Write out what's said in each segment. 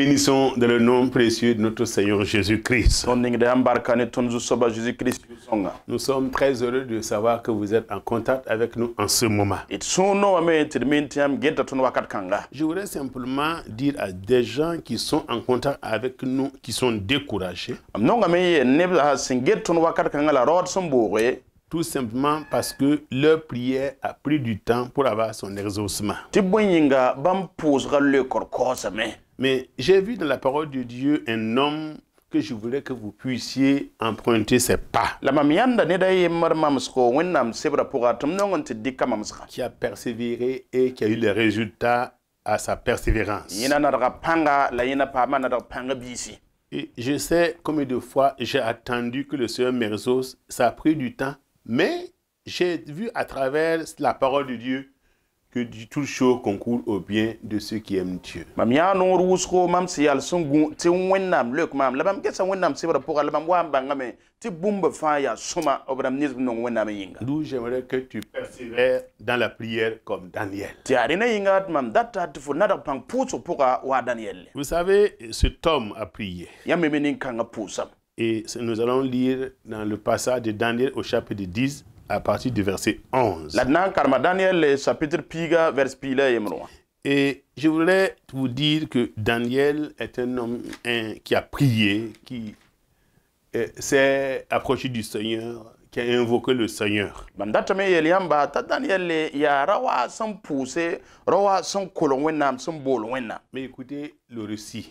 bénissons dans le nom précieux de notre Seigneur Jésus-Christ. Nous sommes très heureux de savoir que vous êtes en contact avec nous en ce moment. Je voudrais simplement dire à des gens qui sont en contact avec nous, qui sont découragés, tout simplement parce que leur prière a pris du temps pour avoir son exaucement. Mais j'ai vu dans la parole de Dieu un homme que je voulais que vous puissiez emprunter ses pas. Qui a persévéré et qui a eu les résultats à sa persévérance. Et je sais combien de fois j'ai attendu que le Seigneur Merzos, ça a pris du temps, mais j'ai vu à travers la parole de Dieu que toute chose concourt au bien de ceux qui aiment Dieu. Mam ya non rusko mam si yal sungu ti wennam lek mam la labam kesa wennam si bara pora labam wam bangame ti bumba fa ya soma obram nis non wennam yinga. D'où j'aimerais que tu persévères dans la prière comme Daniel. Ti arina yinga mam data tu fo nada pang pouso poka wa Daniel. Vous savez ce Tom a prié. Ya memenin kanga pousa. Et nous allons lire dans le passage de Daniel au chapitre 10 à partir du verset 11. Et je voulais vous dire que Daniel est un homme qui a prié, qui euh, s'est approché du Seigneur, qui a invoqué le Seigneur. Mais écoutez le récit.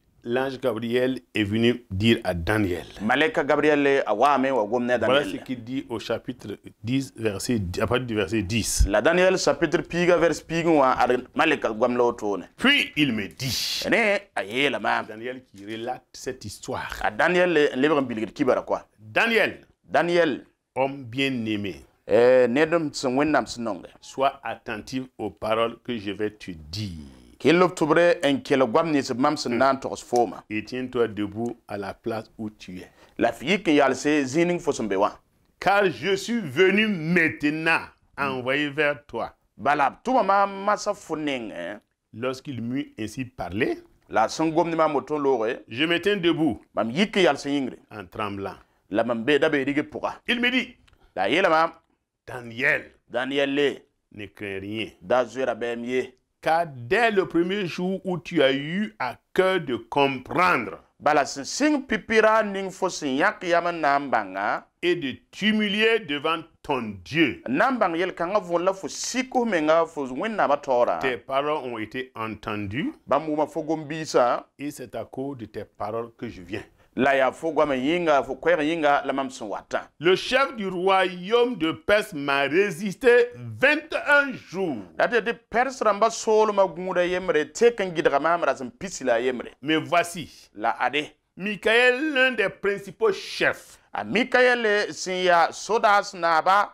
l'ange Gabriel est venu dire à Daniel. Gabriel Daniel. Voilà ce qu'il dit au chapitre 10 verset à partir du verset 10. La Daniel chapitre Puis il me dit. Daniel qui relate cette histoire. Ah, Daniel eh, Daniel. Daniel homme bien-aimé. Eh, Sois attentive aux paroles que je vais te dire. Qu'il en quel guam ni se mam se hmm. nan forma. Et tiens-toi debout à la place où tu es. La fille qui a le zining fosombewa. Car je suis venu maintenant hmm. envoyer vers toi. Balab, tout ma massa foning. Hein. Lorsqu'il m'eut ainsi parlé, la sangom de ma moton lore. Je me tiens debout. Mam yik yal se En tremblant. La mambe dabe rige pourra. Il me dit. La yela mam. Daniel. Daniel le. Ne crains rien. Da bemye car dès le premier jour où tu as eu à cœur de comprendre et de t'humilier devant ton Dieu, tes paroles ont été entendues et c'est à cause de tes paroles que je viens. Le chef du royaume de Perse m'a résisté 21 jours. Mais voici, Michael, l'un des principaux chefs, ah, Michael, eh, Sodas Naba,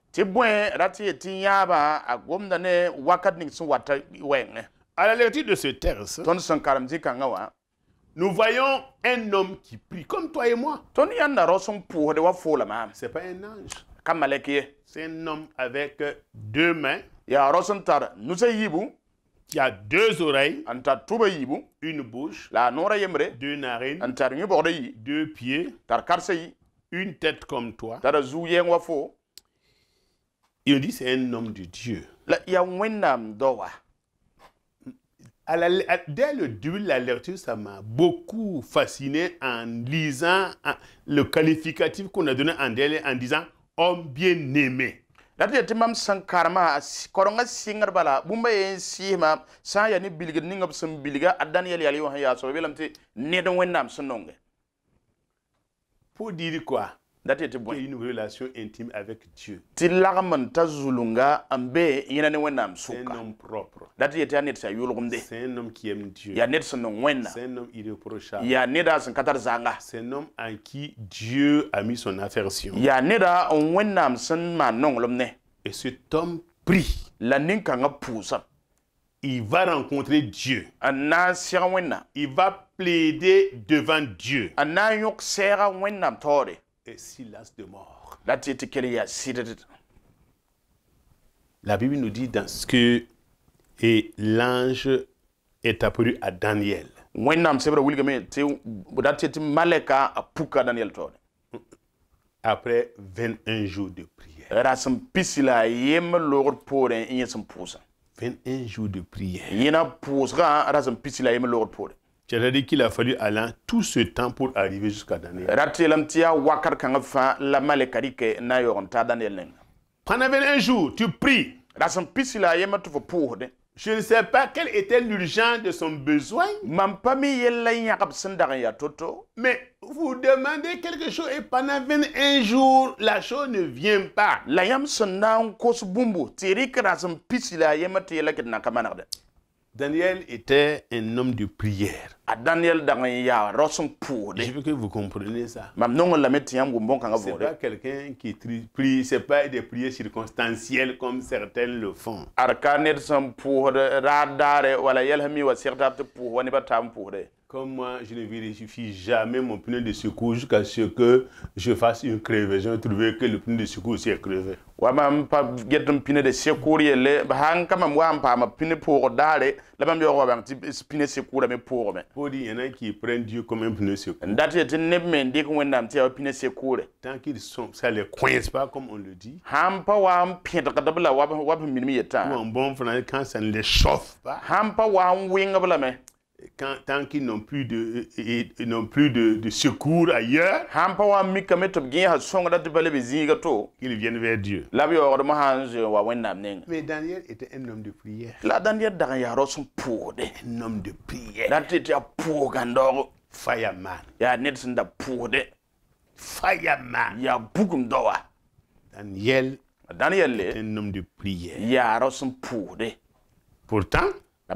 tibwe rati yaba agomda ne wakat ni sun wata weng a la lecture de ce son karam ji kangawa nous voyons un homme qui prie comme toi et moi ton yanda ro son pour de wa fola ma c'est pas un ange kamaleki c'est un homme avec deux mains ya ro son tar nous se yibu qui a deux oreilles anta tuba yibu une bouche la norayemre yemre deux narines anta ngi bordi deux pieds tar karse yi une tête comme toi tar zu yeng wa fo il dit c'est un homme de Dieu. Il a À la, à, dès le début de la lecture, ça m'a beaucoup fasciné en lisant le qualificatif qu'on a donné en délai en disant homme bien-aimé. lati de mam sankarma koronga singar la, bumba yen sihma sa ya ni a ni ngab sam bilga adan yali yali wa ya so belam ti ne don de sunonge pour dire quoi dati ete bwa une relation intime avec Dieu ti lagman ta zulunga ambe yina ne wena c'est un homme propre dati ete anet sa yulugumde c'est un homme qui aime Dieu ya net son wena c'est un homme irréprochable ya neda san katar zanga c'est un homme en qui Dieu a mis son affection ya neda on wena msan ma nonglomne et ce homme prie la ninka nga pousa il va rencontrer Dieu. Il va plaider devant Dieu et silence de mort. La Bible nous dit dans ce que et l'ange est apparu à Daniel. Après 21 jours de prière. 21 jours de prière. C'est-à-dire qu'il a fallu Alain tout ce temps pour arriver jusqu'à Daniel. Pendant un jour, tu pries. Je ne sais pas quel était l'urgence de son besoin. Mais vous demandez quelque chose et pendant 21 jours, la chose ne vient pas. Daniel était un homme de prière je veux que vous compreniez ça mam non c'est pas quelqu'un qui prie c'est pas des prières circonstancielles comme certains le font comme moi, je ne vérifie jamais mon pneu de secours jusqu'à ce que je fasse une crevaison, trouvé que le pneu de secours s'est crevé. Je ne pas un pneu de secours, je ne pas un pneu pour d'aller la bam yogo bam ti pine secours me pour me podi y en a qui prennent Dieu comme un pneu secours ndati et ne me ndik wendam ti pine secours tant qu'ils sont ça les coince pas comme on le dit hampa wa am pin dabla wa wa min mi yeta un bon frère quand ça ne les chauffe pas hampa wa wing bla me quand, tant qu'ils n'ont plus de n'ont plus de, secours ailleurs, qu'ils viennent vers Dieu. Mais Daniel était un homme de prière. Un homme de prière. Fireman. Fireman. Daniel, Daniel est un homme de prière. Pourtant, la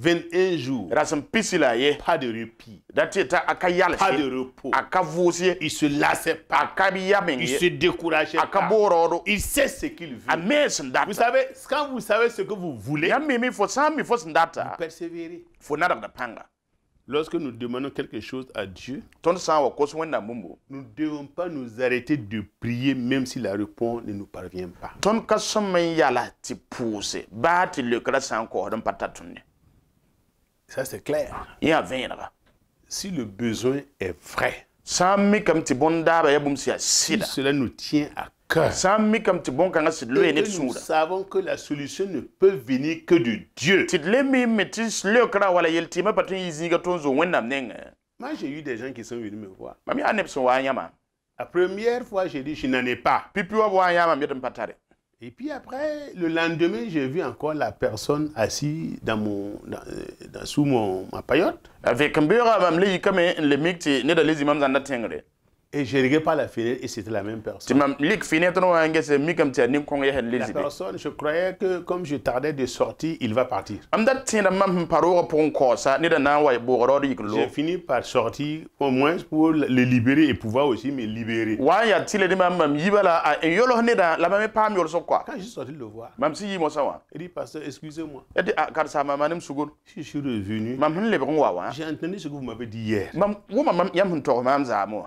21 e jours. Pas de répit. Pas de repos. Il ne se lassait pas. Il se décourageait pas. Il sait ce qu'il veut. Vous savez, quand vous savez ce que vous voulez. Lorsque nous demandons quelque chose à Dieu, nous ne devons pas nous arrêter de prier même si la réponse ne nous parvient pas. Ça, c'est clair. Ya vaincre. Si le besoin est vrai, sami kam ti bon daba ya bum sia sida. Si cela nous tient à cœur. Sami kam ti bon kanga sid loye net sura. Nous savons que la solution ne peut venir que de Dieu. Tid lemi metis le kra wala yelti ma patin izinga tonzo wennam nenga. Moi, j'ai eu des gens qui sont venus me voir. Mami anep so wa nyama. La première fois, j'ai dit, je n'en ai pas. Pipi wa wa nyama mbetum patare. Et puis après, le lendemain, j'ai vu encore la personne assise dans mon, dans, euh, sous mon, ma paillotte. Avec un bureau, le micti, ne dans les imams en et je n'ai pas la fenêtre et c'était la même personne. Hein, la personne, je croyais que comme je tardais de sortir, il va partir. J'ai fini par sortir au moins pour le libérer et pouvoir aussi me libérer. Quand je suis sorti le voir, il dit, pasteur, excusez-moi. Je suis revenu. Hein? J'ai entendu ce que vous m'avez dit hier.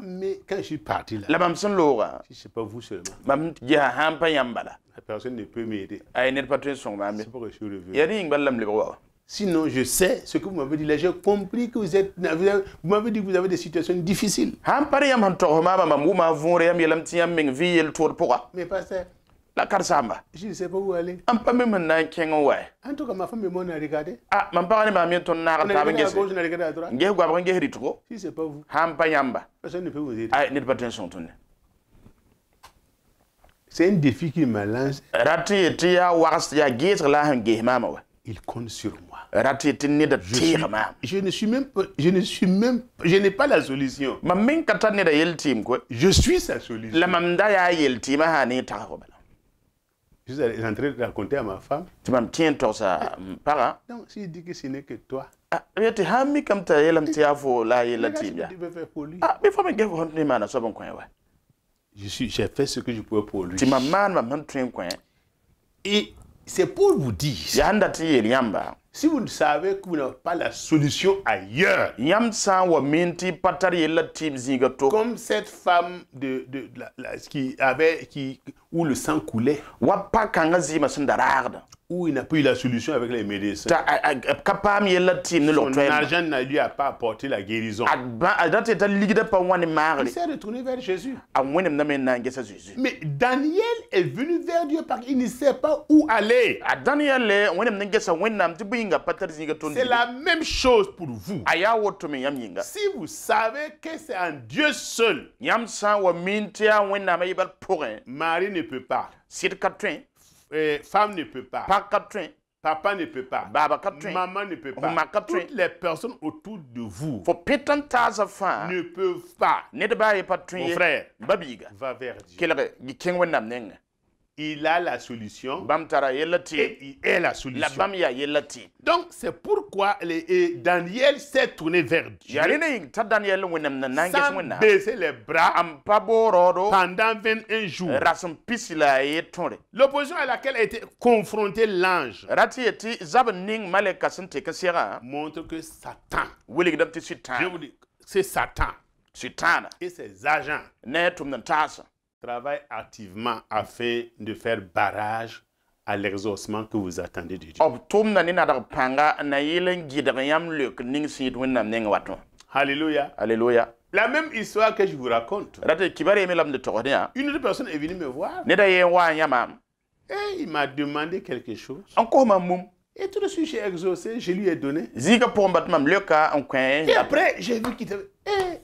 Mais quand je suis parti là. La mamson l'aura. Si c'est pas vous seulement. Mam ya hampa yambala. personne ne peut m'aider. Aïe ah, n'est pas très son hein, mam. C'est pas pourquoi je suis Y a rien balam le bras. Sinon, je sais ce que vous m'avez dit là. J'ai compris que vous êtes. Vous m'avez dit que vous avez des situations difficiles. Hampa yam hantoroma mamou ma vore yam yelam tiam meng vi yel tour pourra. Mais pas ça la aller. Je ne sais pas où aller. En tout cas ma femme m'a regardé. Ah, où aller. m'a mis ton nar Je ne droite. pas où sais pas vous. Hampa Personne ne peut vous aider. Ah, pas C'est un défi qui m'a Il compte sur moi. Je ne suis même pas je ne suis même je n'ai pas la solution. Ma Je suis sa solution. Je suis en train de raconter à ma femme. Tu m'en tiens toi ça, mm, para. Donc, si il dit que ce n'est que toi. Ah, mais tu as mis comme ta yelam tia vo la yelam tibia. Tu Ah, mais faut me give honte man so bon coin ouais. Je suis j'ai fait ce que je pouvais pour lui. Tu m'as man m'a train coin. Et c'est pour vous dire. Yanda ti yamba. Si vous ne savez que vous n'avez pas la solution ailleurs, comme cette femme de, de, qui avait, qui, où le sang coulait, où il n'a pas eu la solution avec les médecins. Son argent ne lui a pas apporté la guérison. Ah, ben, il s'est retourné vers ah, Jésus. Mais Daniel est venu vers Dieu parce qu'il ne sait pas où aller. Ah, eh, c'est la même chose pour vous. Si vous savez que c'est un Dieu seul, Marie ne peut pas. Eh, femme ne peut pas. Papa ne peut pas. Maman ne peut pas. Toutes les personnes autour de vous ne peuvent pas. Mon frère, va vers Dieu il a la solution. et il est la solution. Donc c'est pourquoi Daniel s'est tourné vers Dieu. Sans baisser les bras pendant 21 jours. L'opposition à laquelle a été confronté l'ange hein. montre que Satan, je vous dis, c'est Satan, Satan et ses agents travaille activement afin de faire barrage à l'exaucement que vous attendez de Dieu. Alléluia. La même histoire que je vous raconte. Une autre personne est venue me voir. Et il m'a demandé quelque chose. Et tout de suite, j'ai exaucé, je lui ai donné. Et après, j'ai vu qu'il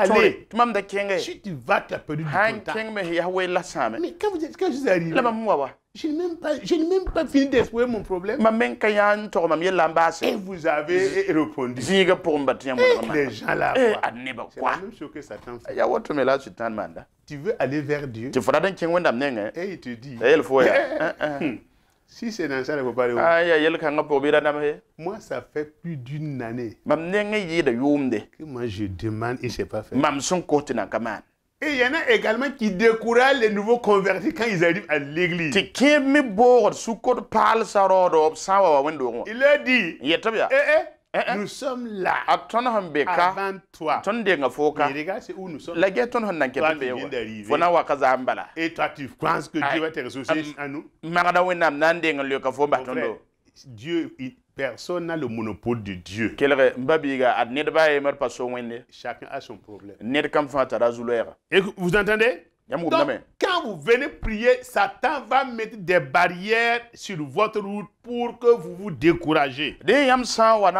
Allez, tu vas, tu du hein, Mais quand, vous je suis arrivé, je n'ai même, pas, fini d'exprimer mon problème. Et vous avez répondu. Et les gens là eh, bah, C'est la même chose que Satan Tu veux aller vers Dieu. Hein? Et il te dit. Eh, Si c'est dans ça, il ne faut pas ah, le voir. Ah, il y a quelqu'un Moi, ça fait plus d'une année. Mam de Que moi je demande et je pas sais Mam son Et il y en a également qui découragent les nouveaux convertis quand ils arrivent à l'église. sous code parle sa Il leur dit. Eh eh. Eh, eh. Nous sommes là. Avant toi. Mais regarde, c'est où nous sommes. tu viens d'arriver, Et toi, tu penses que Dieu va te ressourcer à nous Dieu, personne n'a le monopole de Dieu. Chacun a son problème. Et vous entendez Donc, quand vous venez prier, Satan va mettre des barrières sur votre route pour que vous vous découragez c'est pourquoi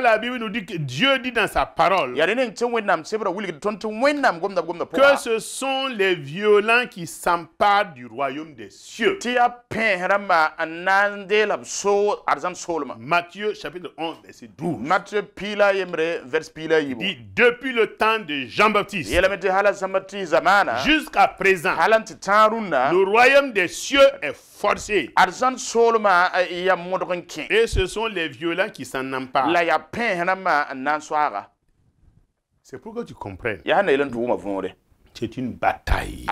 la bible nous dit que Dieu dit dans sa parole que ce sont les violents qui s'emparent du royaume des cieux Matthieu chapitre 11 verset 12 dit depuis le temps de Jean-Baptiste jusqu'à présent le royaume des cieux est forcé eh, eh, et ce sont les violents qui s'en emparent ma nan c'est pour que tu comprennes ya c'est une bataille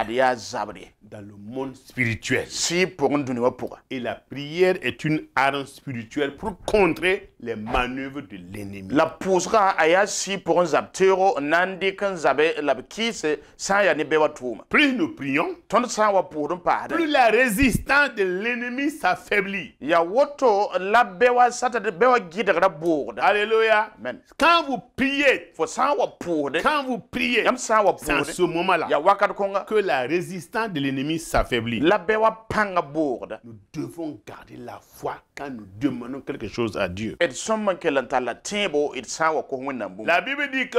dans le monde spirituel et la prière est une arme spirituelle pour contrer les manœuvres de l'ennemi. La poussera ayasi pour un zaptero nandi kan zabe la kise sans ya ne bewa tuma. Plus nous prions, ton sans wa pour un Plus la résistance de l'ennemi s'affaiblit. Ya woto la bewa sata de bewa guide hallelujah bourde. Alléluia. Amen. Quand vous priez, faut sans wa pour Quand vous priez, yam sang wa pour ce moment-là. Ya wakad konga que la résistance de l'ennemi s'affaiblit. La bewa panga bourde. Nous devons garder la foi quand nous demandons quelque chose à Dieu. La Bible dit que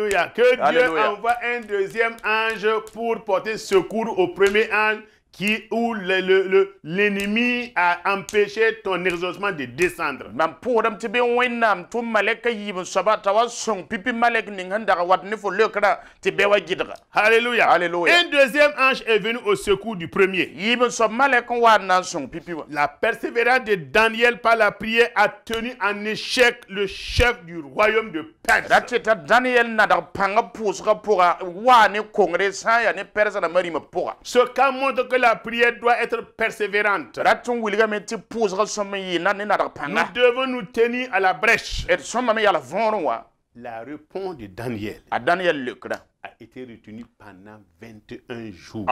Que Dieu envoie un deuxième ange pour porter secours au premier ange qui, ou l'ennemi a empêché ton exaucement de descendre. Alléluia. Un deuxième ange est venu au secours du premier. La persévérance de Daniel par la prière a tenu en échec le chef du royaume de Perse. Ce cas montre que la prière doit être persévérante. Nous devons nous tenir à la brèche. La réponse de Daniel à Daniel a été retenue pendant 21 jours.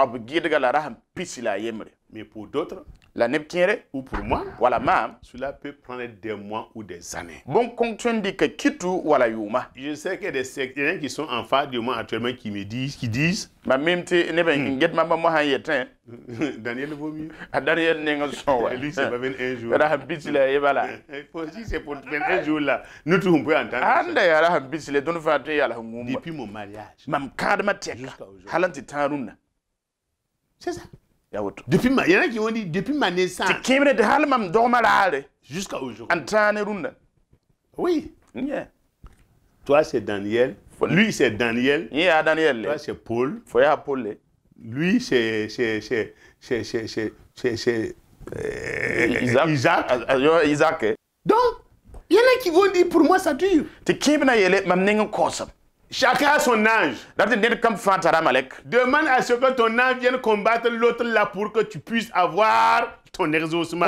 Mais pour d'autres, la neptiere ou pour moi Voilà, mam cela peut prendre des mois ou des années bon compte dit que kitu wala yuma je sais que des secteurs qui sont en face du moi actuellement qui me disent qui disent ma même te ne ben hmm. get ma maman han yetin Daniel vaut mieux ah Daniel n'est son ouais lui c'est pas 21 jours ra habite la et voilà faut eh, eh, dire c'est pour 21 jours là nous tout on peut entendre ande ya ra habiti le don fa te ya la ngumba depuis mon mariage mam kadma teka. halanti taruna c'est ça ya woto depuis a qui ki woni depuis ma naissance ti kimre de halmam dogma raare jusqu'à aujourd'hui antane runda oui yeah toi c'est Daniel lui c'est Daniel yeah Daniel toi c'est Paul faut ya Paul lui c'est c'est c'est c'est c'est c'est c'est euh, Isaac Isaac ah, ah, Isaac donc qui vont dire pour moi ça dure ti kimna yele mam nengo konsam Chacun a son âge. Demande à ce que ton ange vienne combattre l'autre là pour que tu puisses avoir ton exaucement.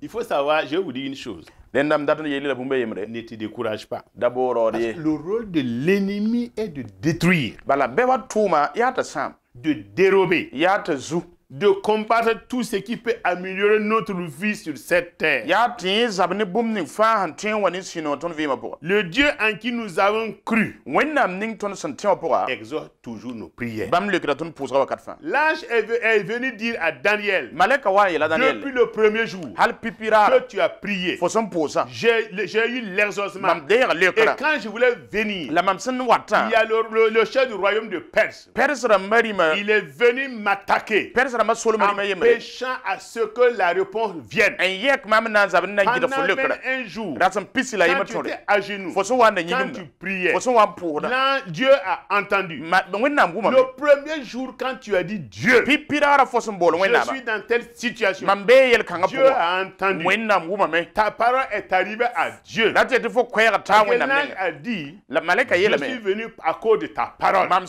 Il faut savoir, je vous dis une chose. Ne te décourage pas. D'abord, le rôle de l'ennemi est de détruire. De dérober de comparer tout ce qui peut améliorer notre vie sur cette terre. Le Dieu en qui nous avons cru exhorte toujours nos prières. L'ange est venu dire à Daniel depuis le premier jour que tu as prié. J'ai eu l'exhaustion Et quand je voulais venir, il y a le, le chef du royaume de Perse. Il est venu m'attaquer péchant à ce que la réponse vienne. Pendant un jour, quand tu étais à genoux, quand tu priais, Dieu a entendu. Le premier jour, quand tu as dit Dieu, je suis dans telle situation, Dieu a entendu. Ta parole est arrivée à Dieu. L'ange a dit, je suis venu à cause de ta parole. Mais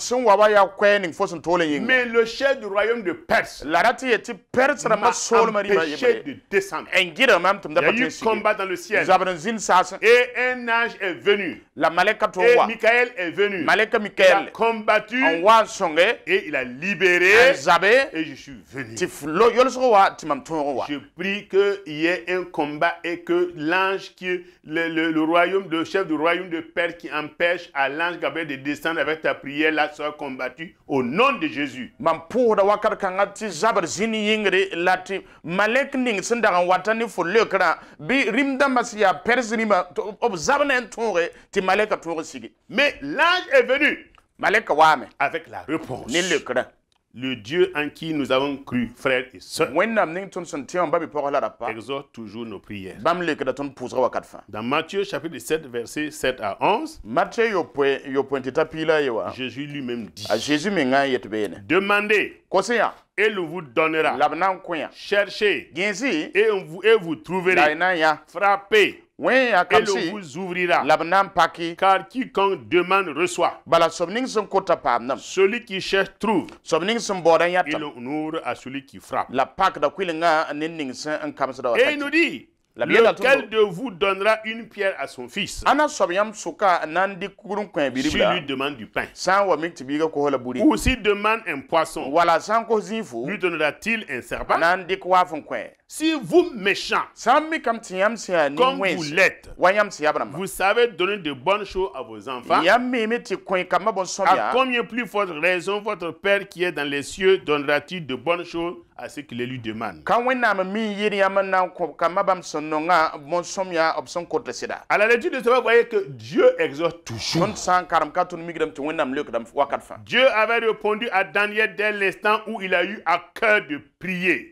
le chef du royaume de Perse, la L'arati est perdre ma soul Marie de descendre. En guide même tum d'apatis. Il y a eu combat dans le ciel. Et un ange est venu. La maleka Et Michael est venu. Maleka Michael. Il a combattu. En wa songe. Et il a libéré. Zabé. Et je suis venu. Tiflo yolso wa timam tonro Je prie que il y ait un combat et que l'ange qui le, le, le royaume le chef du royaume de père qui empêche à l'ange Gabriel de descendre avec ta prière là soit combattu au nom de Jésus. Mam pour da wakar kangati tɩ zabr zĩnd yĩngre la tɩ malɛk ning sẽn dag n wata ne fo lekrã bɩ rĩm-dãmbã sẽn yaa mais l'ange est venu malek waame avec la réponse ni lekra le Dieu en qui nous avons cru, frères et sœurs, exhorte toujours nos prières. Dans Matthieu chapitre 7, verset 7 à 11, Jésus lui-même dit, ah, Demandez et vous donnera. Cherchez et vous, trouverez. Frappez et le vous ouvrira. Car quiconque demande reçoit. Celui qui cherche trouve. Et l'on ouvre à celui qui frappe. Et il nous dit. Lequel de vous donnera une pierre à son fils S'il lui demande du pain. Ou s'il demande un poisson, lui donnera-t-il un serpent si vous, méchants, comme vous l'êtes, vous savez donner de bonnes choses à vos enfants, à combien plus forte raison votre Père qui est dans les cieux donnera-t-il de bonnes choses à ceux qui les lui demandent À la lecture de cela, vous voyez que Dieu exhorte toujours. Dieu avait répondu à Daniel dès l'instant où il a eu à cœur de prier.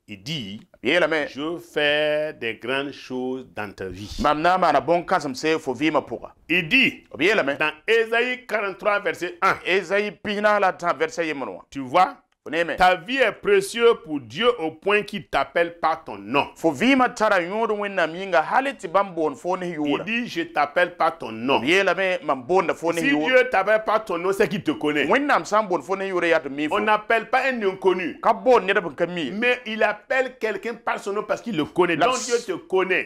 il dit bien veux faire je fais des grandes choses dans ta vie bon cas c'est faut pour il dit oh, dans Ésaïe 43 verset 1 Ésaïe pina la verset 1 tu vois ta vie est précieuse pour Dieu au point qu'il t'appelle par ton nom. Il dit, je t'appelle par ton nom. Si Dieu t'appelle par ton nom, c'est qu'il te connaît. On n'appelle pas un inconnu. Mais il appelle quelqu'un par son nom parce qu'il le connaît. Donc Dieu te connaît.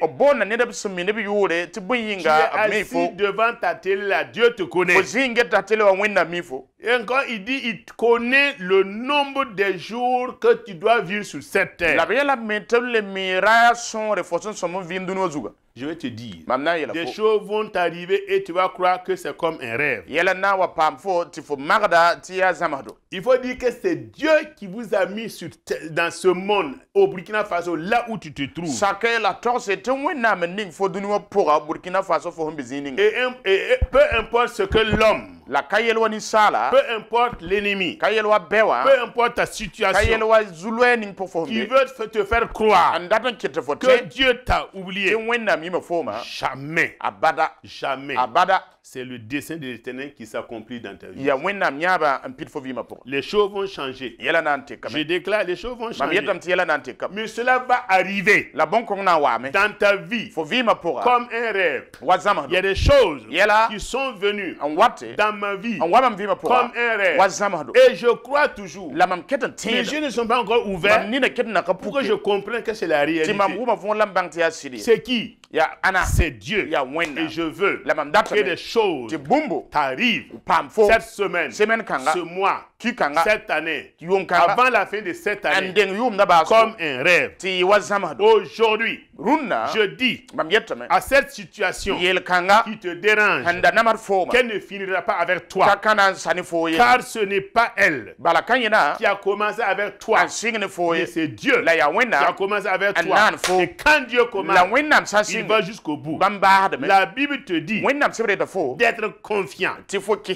Tu es assis devant ta télé Dieu te connaît. Et encore, il dit, il connaît le nombre de jours que tu dois vivre sur cette terre. La première, maintenant les miracles, sont renforcement, son mon de nos je vais te dire, des choses vont t'arriver et tu vas croire que c'est comme un rêve. Il faut dire que c'est Dieu qui vous a mis dans ce monde, au Burkina Faso, là où tu te trouves. Et, et peu importe ce que l'homme la peu importe l'ennemi peu importe ta situation qui veut te faire croire que Dieu t'a oublié ni jamais abada jamais abada c'est le dessein de l'Éternel qui s'accomplit dans ta vie. Les choses vont changer. Je déclare, les choses vont changer. Mais cela va arriver dans ta vie comme un rêve. Il y a des choses qui sont venues dans ma vie comme un rêve. Et je crois toujours. Les yeux ne sont pas encore ouverts pour que je comprenne que c'est la réalité. C'est qui C'est Dieu. Et je veux que des choses choses t'arrivent cette semaine, ce mois, cette année, avant la fin de cette année, comme un rêve, aujourd'hui, je dis à cette situation qui te dérange, qu'elle ne finira pas avec toi, car ce n'est pas elle qui a commencé avec toi, mais c'est Dieu qui a commencé avec toi. Et quand Dieu commence, il va jusqu'au bout. La Bible te dit d'être confiant que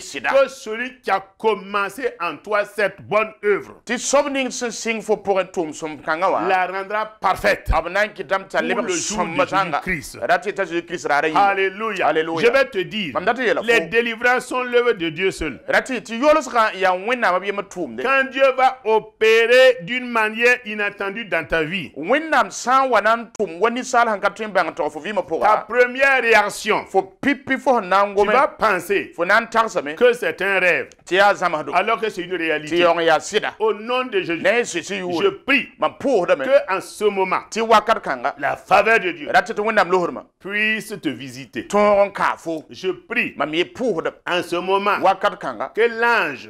celui qui a commencé en en toi cette bonne œuvre. Tu souvenirs ce signe faut pour être son kangawa. La rendra parfaite. Abnan qui dame ta libre son matanga. Christ. Rati ta Jésus Christ rare. Alléluia. Alléluia. Je vais te dire. Les délivrances sont l'œuvre de Dieu seul. Rati tu yolo sera ya wina ba bima tum. Quand Dieu va opérer d'une manière inattendue dans ta vie. Winam san wanan tum wani sal hankatrim bang to fo vima pour. Ta première réaction. Faut pipi faut nangome. Tu vas penser. Faut nan tarsame. Que c'est un rêve. Tiazamado. Alors que une réalité. Au nom de Jésus, je prie que en ce moment, hein. la faveur de Dieu puisse te visiter. Je prie en ce moment hein. que l'ange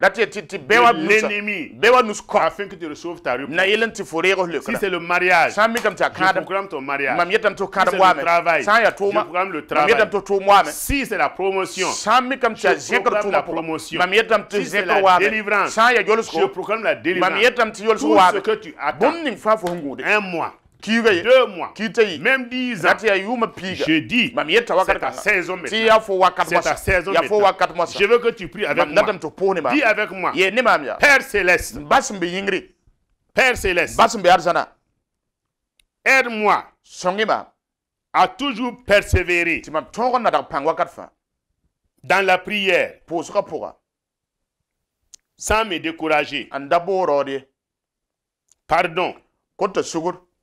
l'ennemi. afin que tu reçoives ta réponse. Si c'est le mariage. Je programme ton mariage. si c'est le Travail. Je programme le travail. Si c'est la promotion. je programme la promotion. si c'est la délivrance, Je programme la délivrance. Tout ce que tu attends. Un mois veille deux mois même dix ans je dis mam yetta ta je veux que tu pries avec moi dis avec moi père céleste père céleste aide-moi à toujours persévérer dans la prière pour ce pourra hein. sans me décourager en d'abord oh, pardon contre sugur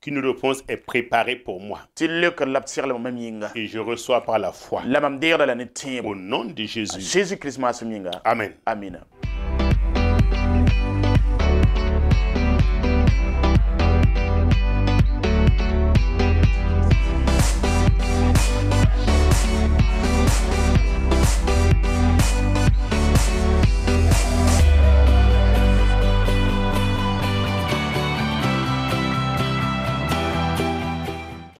qu'une réponse est préparée pour moi. Et je reçois par la foi. Au nom de Jésus. jésus Amen. Amen.